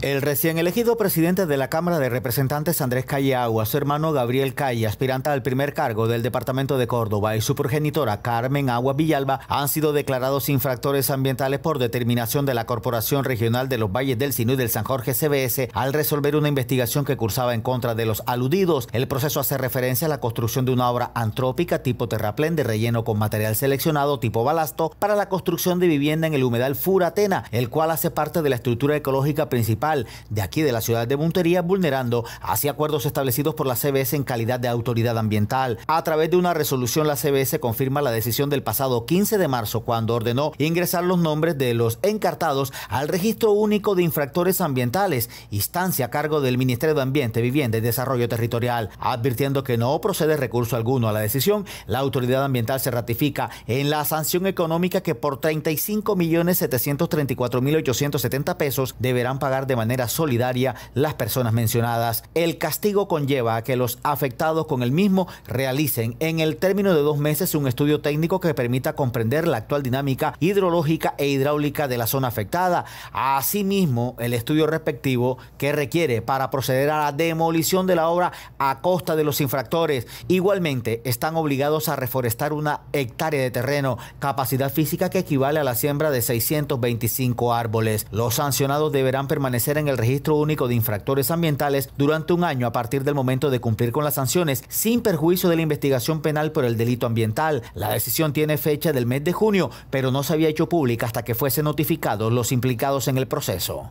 El recién elegido presidente de la Cámara de Representantes Andrés Calleagua, su hermano Gabriel Calle, aspirante al primer cargo del Departamento de Córdoba, y su progenitora Carmen Agua Villalba han sido declarados infractores ambientales por determinación de la Corporación Regional de los Valles del Sinú y del San Jorge CBS al resolver una investigación que cursaba en contra de los aludidos. El proceso hace referencia a la construcción de una obra antrópica tipo terraplén de relleno con material seleccionado tipo balasto para la construcción de vivienda en el humedal Furatena, el cual hace parte de la estructura ecológica principal de aquí de la ciudad de Montería, vulnerando así acuerdos establecidos por la CBS en calidad de autoridad ambiental. A través de una resolución, la CBS confirma la decisión del pasado 15 de marzo, cuando ordenó ingresar los nombres de los encartados al Registro Único de Infractores Ambientales, instancia a cargo del Ministerio de Ambiente, Vivienda y Desarrollo Territorial, advirtiendo que no procede recurso alguno a la decisión. La autoridad ambiental se ratifica en la sanción económica que por 35.734.870 pesos deberán pagar de manera solidaria las personas mencionadas. El castigo conlleva a que los afectados con el mismo realicen en el término de dos meses un estudio técnico que permita comprender la actual dinámica hidrológica e hidráulica de la zona afectada. Asimismo, el estudio respectivo que requiere para proceder a la demolición de la obra a costa de los infractores. Igualmente, están obligados a reforestar una hectárea de terreno, capacidad física que equivale a la siembra de 625 árboles. Los sancionados deberán permanecer en el registro único de infractores ambientales durante un año a partir del momento de cumplir con las sanciones, sin perjuicio de la investigación penal por el delito ambiental. La decisión tiene fecha del mes de junio, pero no se había hecho pública hasta que fuesen notificados los implicados en el proceso.